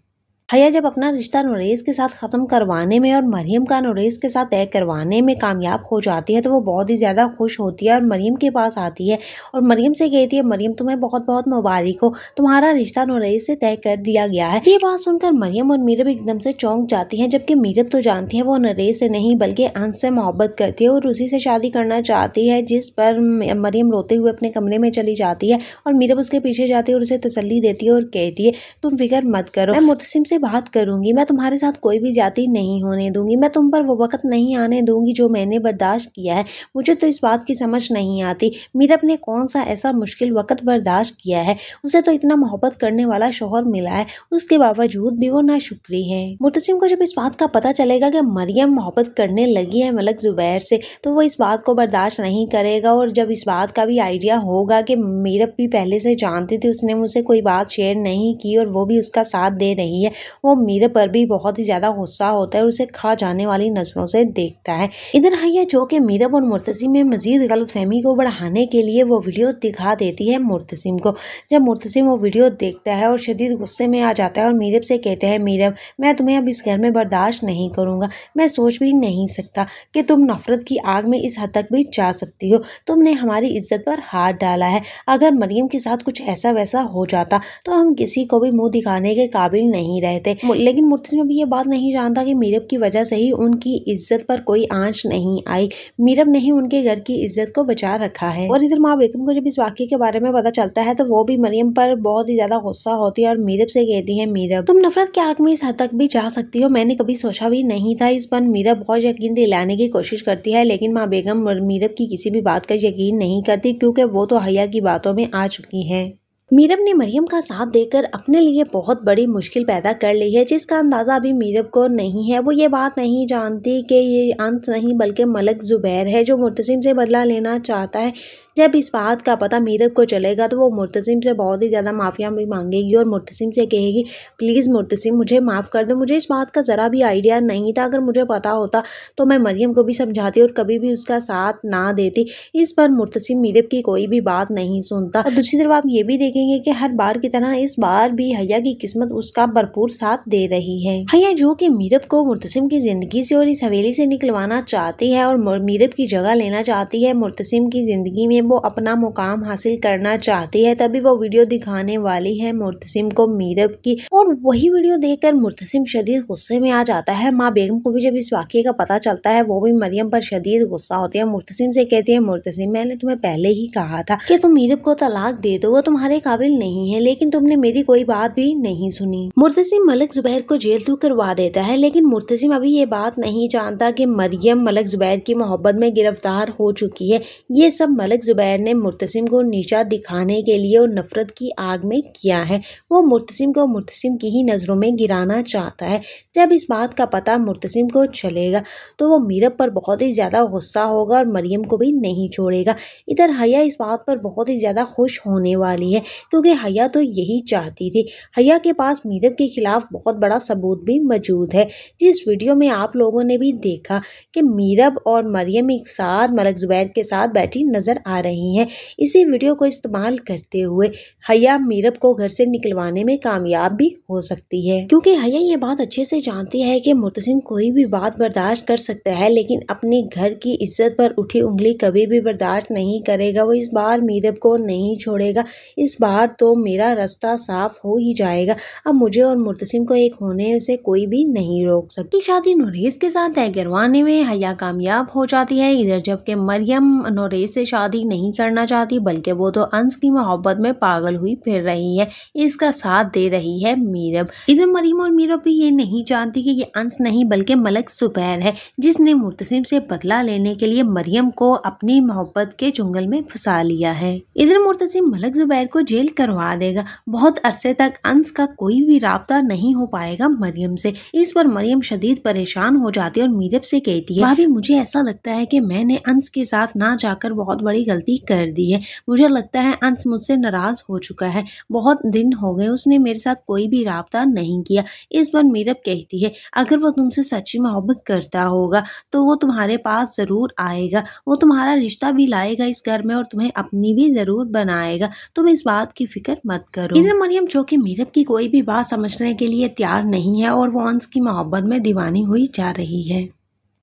हया जब अपना रिश्ता नुरेज के साथ ख़त्म करवाने में और मरीम का नुरेज के साथ तय करवाने में कामयाब हो जाती है तो वो बहुत ही ज़्यादा खुश होती है और मरीम के पास आती है और मरीम से कहती है मरीम तुम्हें बहुत बहुत मुबारक हो तुम्हारा रिश्ता नुरेज से तय कर दिया गया है ये बात सुनकर मरीम और मीरब एकदम से चौंक जाती हैं जबकि मीरब तो जानती है वो नरेश से नहीं बल्कि अंश से मोहब्बत करती है और उसी से शादी करना चाहती है जिस पर मरीम रोते हुए अपने कमरे में चली जाती है और मीरब उसके पीछे जाती है और उसे तसली देती है और कहती है तुम फिक्र मत करो मैं मुतसिम से बात करूंगी मैं तुम्हारे साथ कोई भी जाति नहीं होने दूंगी मैं तुम पर वो वक्त नहीं आने दूंगी जो मैंने बर्दाश्त किया है मुझे तो इस बात की समझ नहीं आती मीरब ने कौन सा ऐसा मुश्किल वक्त बर्दाश्त किया है उसे तो इतना मोहब्बत करने वाला शोहर मिला है उसके बावजूद भी वो ना शुक्री है मुतसिम को जब इस बात का पता चलेगा कि मरियम मोहब्बत करने लगी है मलक जुबैर से तो वो इस बात को बर्दाश्त नहीं करेगा और जब इस बात का भी आइडिया होगा कि मीरब भी पहले से जानती थी उसने मुझसे कोई बात शेयर नहीं की और वो भी उसका साथ दे रही है वो मीरे पर भी बहुत ही ज़्यादा गुस्सा होता है और उसे खा जाने वाली नज़रों से देखता है इधर हया जो कि मीरब और मुर्तसिम में मजीद गलतफहमी को बढ़ाने के लिए वो वीडियो दिखा देती है मुर्तसिम को जब मुर्तसिम वो वीडियो देखता है और शदीद गुस्से में आ जाता है और मीरब से कहते हैं मीरब मैं तुम्हें अब इस घर में बर्दाश्त नहीं करूँगा मैं सोच भी नहीं सकता कि तुम नफ़रत की आग में इस हद तक भी जा सकती हो तुमने हमारी इज्जत पर हाथ डाला है अगर मरियम के साथ कुछ ऐसा वैसा हो जाता तो हम किसी को भी मुँह दिखाने के काबिल नहीं रहते थे लेकिन मुर्तजमा भी ये बात नहीं जानता कि मीरब की वजह से ही उनकी इज्जत पर कोई आंच नहीं आई मीरब ने ही उनके घर की इज्जत को बचा रखा है और इधर माँ बेगम को जब इस वाक्य के बारे में पता चलता है तो वो भी मरियम पर बहुत ही ज्यादा गुस्सा होती है और मीरब से कहती है मीरब तुम नफरत के आग में इस हद तक भी जा सकती हो मैंने कभी सोचा भी नहीं था इस पर मीरब बहुत यकीन दिलाने की कोशिश करती है लेकिन माँ बेगम मीरब की किसी भी बात का यकीन नहीं करती क्योंकि वो तो हया की बातों में आ चुकी है मीरब ने मरियम का साथ देकर अपने लिए बहुत बड़ी मुश्किल पैदा कर ली है जिसका अंदाज़ा अभी मीरब को नहीं है वो ये बात नहीं जानती कि ये अंत नहीं बल्कि मलक ज़ुबैर है जो मुतसिम से बदला लेना चाहता है जब इस बात का पता मीरब को चलेगा तो वो मुर्तसिम से बहुत ही ज़्यादा माफ़िया भी मांगेगी और मुर्तसिम से कहेगी प्लीज़ मुर्तसिम मुझे माफ़ कर दो मुझे इस बात का ज़रा भी आइडिया नहीं था अगर मुझे पता होता तो मैं मरियम को भी समझाती और कभी भी उसका साथ ना देती इस पर मुर्तसिम मीरब की कोई भी बात नहीं सुनता और दूसरी तरफ आप ये भी देखेंगे कि हर बार की तरह इस बार भी हया की किस्मत उसका भरपूर साथ दे रही है हया जो कि मीरब को मुर्तसिम की ज़िंदगी से और इस हवेली से निकलवाना चाहती है और मीरब की जगह लेना चाहती है मुर्तसिम की ज़िंदगी में में वो अपना मुकाम हासिल करना चाहती है तभी वो वीडियो दिखाने वाली है मुर्तसिम को मीरब की और वही वीडियो देखकर मुर्तसिम शदीद गुस्से में आ जाता है माँ बेगम को भी जब इस वाक्य का पता चलता है वो भी मरियम पर शदीद गुस्सा होती है मुर्तसिम से कहती है मुर्तसिम मैंने तुम्हें पहले ही कहा था कि तुम मीरब को तलाक दे दो वो तुम्हारे काबिल नहीं है लेकिन तुमने मेरी कोई बात भी नहीं सुनी मुर्तसिम मलिक जुबैर को जेल तो करवा देता है लेकिन मुर्तसिम अभी ये बात नहीं जानता कि मरियम मलिक जुबैर की मोहब्बत में गिरफ्तार हो चुकी है ये सब मलिक ज़ुबैर ने मुर्तसिम को नीचा दिखाने के लिए और नफ़रत की आग में किया है वो मुर्तसिम को मुर्तसिम की ही नज़रों में गिराना चाहता है जब इस बात का पता मुर्तसिम को चलेगा तो वो मीरब पर बहुत ही ज़्यादा गुस्सा होगा और मरियम को भी नहीं छोड़ेगा इधर हया इस बात पर बहुत ही ज़्यादा खुश होने वाली है क्योंकि हया तो यही चाहती थी हया के पास मीरब के ख़िलाफ़ बहुत बड़ा सबूत भी मौजूद है जिस वीडियो में आप लोगों ने भी देखा कि मीरब और मरियम एक साथ मलक ज़ुबैर के साथ बैठी नज़र आ रही हैं इसी वीडियो को इस्तेमाल करते हुए हया मीरब को घर से निकलवाने में कामयाब भी हो सकती है क्योंकि हया ये बात अच्छे से जानती है कि मुतसिम कोई भी बात बर्दाश्त कर सकता है लेकिन अपने घर की इज्जत पर उठी उंगली कभी भी बर्दाश्त नहीं करेगा वो इस बार मीरब को नहीं छोड़ेगा इस बार तो मेरा रास्ता साफ हो ही जाएगा अब मुझे और मुतसिम को एक होने से कोई भी नहीं रोक सकती शादी नोरेज के साथ तय करवाने में हया कामयाब हो जाती है इधर जबकि मरियम नोरेज से शादी नहीं करना चाहती बल्कि वो तो अंश की मोहब्बत में पागल हुई फिर रही है इसका साथ दे रही है मीरब इधर मरीम और मीरब भी ये नहीं जानती कि ये अंश नहीं बल्कि मलक सुपैर है जिसने मुर्तसिम से बदला लेने के लिए मरियम को अपनी मोहब्बत के जंगल में फंसा लिया है इधर मुर्तसिम मलक जुबैर को जेल करवा देगा बहुत अरसे तक अंश का कोई भी रबता नहीं हो पाएगा मरियम से इस पर मरियम शदीद परेशान हो जाती है और मीरब से कहती है भाभी मुझे ऐसा लगता है कि मैंने अंश के साथ ना जाकर बहुत बड़ी गलती गलती कर दी है मुझे लगता है अंश मुझसे नाराज़ हो चुका है बहुत दिन हो गए उसने मेरे साथ कोई भी रबता नहीं किया इस पर मीरब कहती है अगर वो तुमसे सच्ची मोहब्बत करता होगा तो वो तुम्हारे पास ज़रूर आएगा वो तुम्हारा रिश्ता भी लाएगा इस घर में और तुम्हें अपनी भी ज़रूर बनाएगा तुम इस बात की फिक्र मत करो इधर मरियम जो कि मीरब की कोई भी बात समझने के लिए तैयार नहीं है और वो अंश की मोहब्बत में दीवानी हुई जा रही है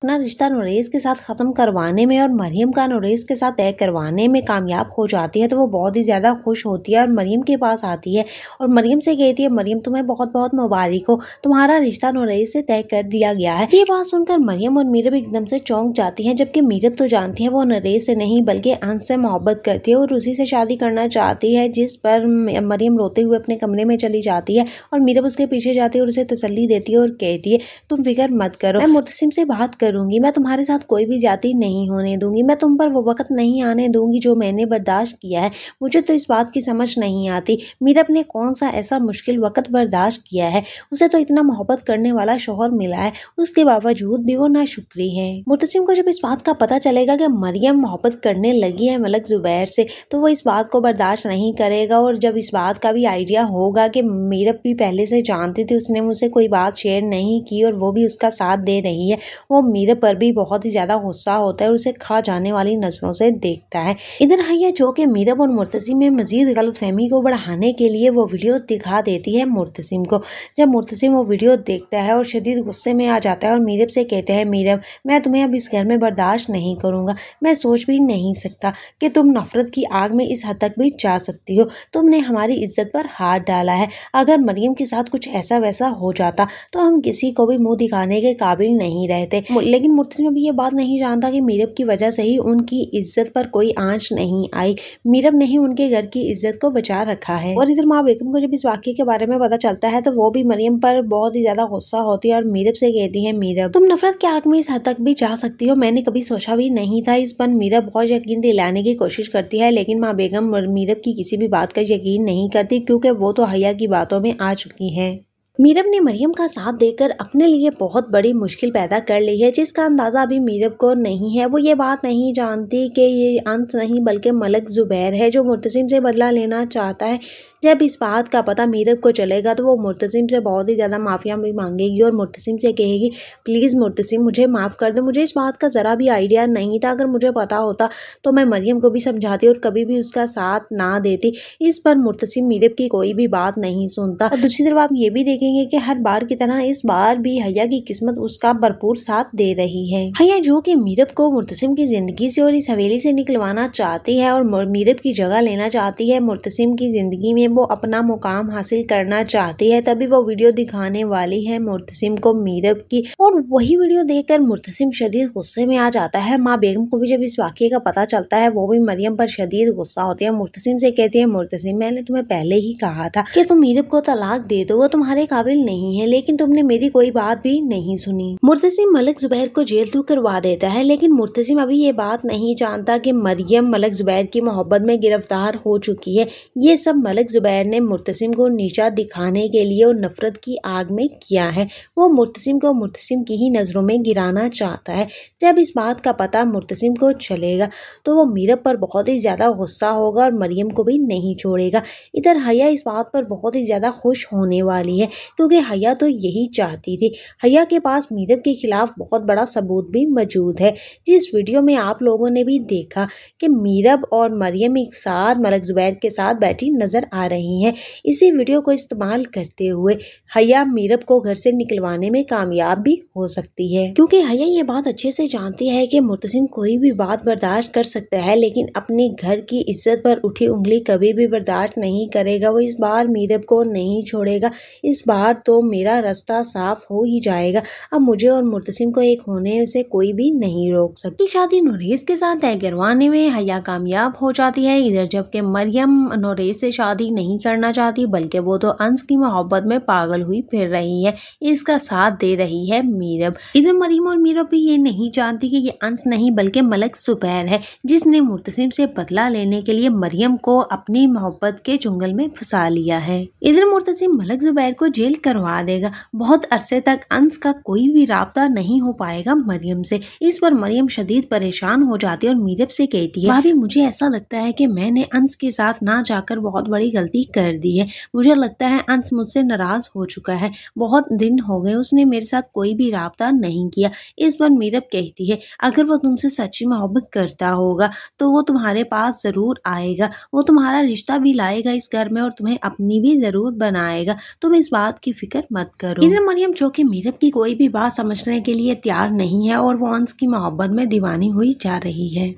अपना रिश्ता नुरेज के साथ ख़त्म करवाने में और मरीम का नुरेज के साथ तय करवाने में कामयाब हो जाती है तो वो बहुत ही ज़्यादा खुश होती है और मरीम के पास आती है और मरीम से कहती है मरीम तुम्हें बहुत बहुत मुबारक हो तुम्हारा रिश्ता नुरेज से तय कर दिया गया है ये बात सुनकर मरीम और मीरब एकदम से चौंक जाती है जबकि मीरब तो जानती है वो नरेश से नहीं बल्कि अंश से मोहब्बत करती है और उसी से शादी करना चाहती है जिस पर मरीम रोते हुए अपने कमरे में चली जाती है और मीरब उसके पीछे जाती है और उसे तसली देती है और कहती है तुम फिक्र मत करो मैं मुतसिम से बात कर करूँगी मैं तुम्हारे साथ कोई भी जाति नहीं होने दूँगी मैं तुम पर वो वक़्त नहीं आने दूँगी जो मैंने बर्दाश्त किया है मुझे तो इस बात की समझ नहीं आती मीरब ने कौन सा ऐसा मुश्किल वक़्त बर्दाश्त किया है उसे तो इतना मोहब्बत करने वाला शोहर मिला है उसके बावजूद भी वो ना शुक्री है मुतसिम को जब इस बात का पता चलेगा कि मरियम मोहब्बत करने लगी है मलक ज़ुबैर से तो वो इस बात को बर्दाश्त नहीं करेगा और जब इस बात का भी आइडिया होगा कि मीरब भी पहले से जानती थी उसने मुझसे कोई बात शेयर नहीं की और वो भी उसका साथ दे रही है वो मीरब पर भी बहुत ही ज़्यादा गुस्सा होता है और उसे खा जाने वाली नज़रों से देखता है इधर हया जो कि मीरब और मुर्तसिम में मजीद गलतफहमी को बढ़ाने के लिए वो वीडियो दिखा देती है मुर्तसिम को जब मुर्तसिम वो वीडियो देखता है और शदीद गुस्से में आ जाता है और मीरब से कहते हैं मीरब मैं तुम्हें अब इस घर में बर्दाश्त नहीं करूँगा मैं सोच भी नहीं सकता कि तुम नफ़रत की आग में इस हद तक भी जा सकती हो तुमने हमारी इज्जत पर हाथ डाला है अगर मरियम के साथ कुछ ऐसा वैसा हो जाता तो हम किसी को भी मुंह दिखाने के काबिल नहीं रहते लेकिन मुर्तज में भी ये बात नहीं जानता कि मीरब की वजह से ही उनकी इज्जत पर कोई आंच नहीं आई मीरब ने ही उनके घर की इज्जत को बचा रखा है और इधर माँ बेगम को जब इस वाक्य के बारे में पता चलता है तो वो भी मरियम पर बहुत ही ज्यादा गुस्सा होती है और मीरब से कहती है मीरब तुम नफरत के आग में इस हद तक भी जा सकती हो मैंने कभी सोचा भी नहीं था इस पर मीरब बहुत यकीन दिलाने की कोशिश करती है लेकिन माँ बेगम मीरब की किसी भी बात का यकीन नहीं करती क्योंकि वो तो हया की बातों में आ चुकी है मीरब ने मरियम का साथ देकर अपने लिए बहुत बड़ी मुश्किल पैदा कर ली है जिसका अंदाज़ा अभी मीरब को नहीं है वो ये बात नहीं जानती कि ये अंत नहीं बल्कि मलक ज़ुबैर है जो मुतसिम से बदला लेना चाहता है जब इस बात का पता मीरब को चलेगा तो वो मुर्तसिम से बहुत ही ज़्यादा माफ़िया भी मांगेगी और मुर्तसिम से कहेगी प्लीज़ मुर्तसिम मुझे माफ़ कर दो मुझे इस बात का ज़रा भी आइडिया नहीं था अगर मुझे पता होता तो मैं मरियम को भी समझाती और कभी भी उसका साथ ना देती इस पर मुर्तसिम मीरब की कोई भी बात नहीं सुनता और दूसरी तरफ आप ये भी देखेंगे कि हर बार की तरह इस बार भी हया की किस्मत उसका भरपूर साथ दे रही है हया जो कि मीरब को मुर्तसिम की ज़िंदगी से और इस हवेली से निकलवाना चाहती है और मीरब की जगह लेना चाहती है मुर्तसिम की ज़िंदगी में में वो अपना मुकाम हासिल करना चाहती है तभी वो वीडियो दिखाने वाली है मुर्तसिम को मीरब की और वही वीडियो देखकर मुर्तसिम शदीद गुस्से में आ जाता है माँ बेगम को भी जब इस वाक्य का पता चलता है वो भी मरियम पर शदीद गुस्सा होती है मुर्तसिम से कहती है मुर्तसिम मैंने तुम्हें पहले ही कहा था कि तुम मीरब को तलाक दे दो वो तुम्हारे काबिल नहीं है लेकिन तुमने मेरी कोई बात भी नहीं सुनी मुर्तसिम मलिक जुबैर को जेल तो करवा देता है लेकिन मुर्तसिम अभी ये बात नहीं जानता की मरियम मलिक जुबैर की मोहब्बत में गिरफ्तार हो चुकी है ये सब मलिक ज़ुबैर ने मुर्तसिम को नीचा दिखाने के लिए और नफ़रत की आग में किया है वो मुर्तसिम को मुर्तसिम की ही नज़रों में गिराना चाहता है जब इस बात का पता मुर्तसिम को चलेगा तो वो मीरब पर बहुत ही ज़्यादा गुस्सा होगा और मरियम को भी नहीं छोड़ेगा इधर हया इस बात पर बहुत ही ज़्यादा खुश होने वाली है क्योंकि हया तो यही चाहती थी हया के पास मीरब के ख़िलाफ़ बहुत बड़ा सबूत भी मौजूद है जिस वीडियो में आप लोगों ने भी देखा कि मीरब और मरियम एक साथ मलक ज़ुबैर के साथ बैठी नज़र आ रही हैं इसी वीडियो को इस्तेमाल करते हुए हया मीरब को घर से निकलवाने में कामयाब भी हो सकती है क्योंकि हया ये बात अच्छे से जानती है कि मुतसिम कोई भी बात बर्दाश्त कर सकता है लेकिन अपने घर की इज्जत पर उठी उंगली कभी भी बर्दाश्त नहीं करेगा वो इस बार मीरब को नहीं छोड़ेगा इस बार तो मेरा रास्ता साफ हो ही जाएगा अब मुझे और मुतसिम को एक होने से कोई भी नहीं रोक सकती शादी नोरेज के साथ तय करवाने में हया कामयाब हो जाती है इधर जबकि मरियम नोरेज से शादी नहीं करना चाहती बल्कि वो तो अंश की मोहब्बत में पागल हुई फिर रही है इसका साथ दे रही है मीरब इधर मरीम और मीरब भी ये नहीं जानती कि ये अंश नहीं बल्कि मलक सुपैर है जिसने मुर्तसिम से बदला लेने के लिए मरियम को अपनी मोहब्बत के जंगल में फंसा लिया है इधर मुर्तसिम मलक जुबैर को जेल करवा देगा बहुत अरसे तक अंश का कोई भी रबता नहीं हो पाएगा मरियम से इस पर मरियम शदीद परेशान हो जाती है और मीरब से कहती है भाभी मुझे ऐसा लगता है कि मैंने अंश के साथ ना जाकर बहुत बड़ी गलती गलती कर दी है मुझे लगता है अंश मुझसे नाराज़ हो चुका है बहुत दिन हो गए उसने मेरे साथ कोई भी रबता नहीं किया इस बार मीरब कहती है अगर वो तुमसे सच्ची मोहब्बत करता होगा तो वो तुम्हारे पास ज़रूर आएगा वो तुम्हारा रिश्ता भी लाएगा इस घर में और तुम्हें अपनी भी ज़रूर बनाएगा तुम इस बात की फिक्र मत करो इधर मरियम जो की मीरब की कोई भी बात समझने के लिए तैयार नहीं है और वो अंश की मोहब्बत में दीवानी हुई जा रही है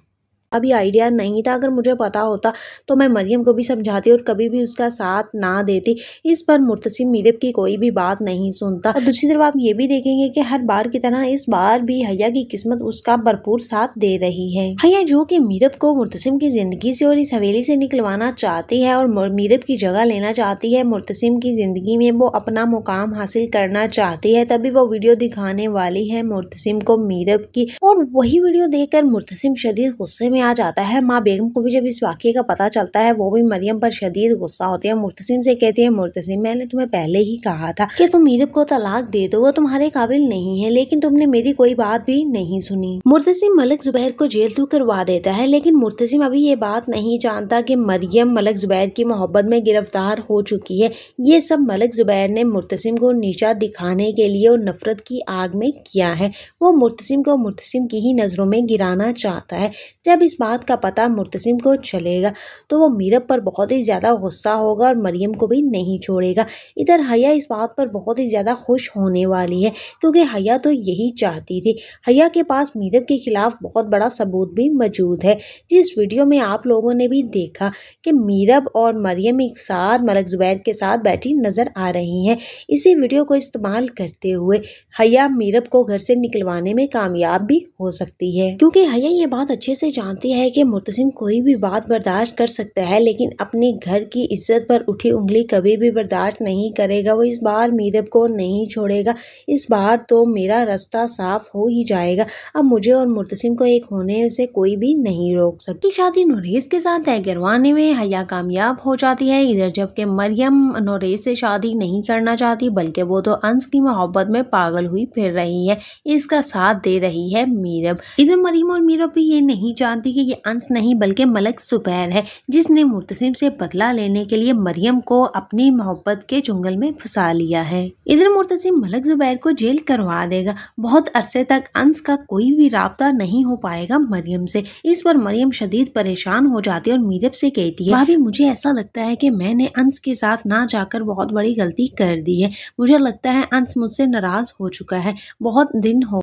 अभी आइडिया नहीं था अगर मुझे पता होता तो मैं मरियम को भी समझाती और कभी भी उसका साथ ना देती इस पर मुर्तसिम मीरब की कोई भी बात नहीं सुनता और दूसरी तरफ आप ये भी देखेंगे कि हर बार की तरह इस बार भी हया की किस्मत उसका भरपूर साथ दे रही है हया जो कि मीरब को मुर्तसिम की जिंदगी से और इस हवेली से निकलवाना चाहती है और मीरब की जगह लेना चाहती है मुर्तसिम की जिंदगी में वो अपना मुकाम हासिल करना चाहती है तभी वो वीडियो दिखाने वाली है मुर्तसिम को मीरब की और वही वीडियो कर मुतसिम शदीद गुस्से में में आ जाता है माँ बेगम को भी जब इस वाक्य का पता चलता है वो भी मरियम पर शदीद गुस्सा होती है मुर्तसिम से कहती है मुर्तसिम मैंने तुम्हें पहले ही कहा था कि तुम मीरब को तलाक दे दो वो तुम्हारे काबिल नहीं है लेकिन तुमने मेरी कोई बात भी नहीं सुनी मुर्तसिम मलिक जुबैर को जेल तो करवा देता है लेकिन मुर्तसिम अभी ये बात नहीं जानता की मरियम मलिक जुबैर की मोहब्बत में गिरफ्तार हो चुकी है ये सब मलिक जुबैर ने मुर्तसिम को नीचा दिखाने के लिए और नफरत की आग में किया है वो मुर्तसिम को मुर्तसिम की ही नज़रों में गिराना चाहता है जब इस बात का पता मुर्तसिम को चलेगा तो वो मीरब पर बहुत ही ज़्यादा गुस्सा होगा और मरियम को भी नहीं छोड़ेगा इधर हया इस बात पर बहुत ही ज़्यादा खुश होने वाली है क्योंकि हया तो यही चाहती थी हया के पास मीरब के ख़िलाफ़ बहुत बड़ा सबूत भी मौजूद है जिस वीडियो में आप लोगों ने भी देखा कि मीरब और मरियम एक साथ मलक ज़ुबैर के साथ बैठी नज़र आ रही हैं इसी वीडियो को इस्तेमाल करते हुए हया मीरब को घर से निकलवाने में कामयाब भी हो सकती है क्योंकि हया ये बात अच्छे से जानती जानती है कि मुतसिम कोई भी बात बर्दाश्त कर सकता है लेकिन अपने घर की इज्जत पर उठी उंगली कभी भी बर्दाश्त नहीं करेगा वो इस बार मीरब को नहीं छोड़ेगा इस बार तो मेरा रास्ता साफ हो ही जाएगा अब मुझे और मुतसिम को एक होने से कोई भी नहीं रोक सकती शादी नोरेस के साथ तय करवाने में हया कामयाब हो जाती है इधर जबकि मरियम नोरेस से शादी नहीं करना चाहती बल्कि वो तो अंश की मोहब्बत में पागल हुई फिर रही है इसका साथ दे रही है मीरब इधर मरियम और मीरब भी ये नहीं चाहती बताती कि ये अंश नहीं बल्कि मलक सुपैर है जिसने मुर्तसिम से बदला लेने के लिए मरियम को अपनी मोहब्बत के जंगल में फंसा लिया है इधर मुर्तसिम मलक जुबैर को जेल करवा देगा बहुत अरसे तक अंश का कोई भी रबता नहीं हो पाएगा मरियम से इस पर मरियम शदीद परेशान हो जाती है और मीरब से कहती है भाभी मुझे ऐसा लगता है कि मैंने अंश के साथ ना जाकर बहुत बड़ी गलती कर दी है मुझे लगता है अंश मुझसे नाराज हो चुका है बहुत दिन हो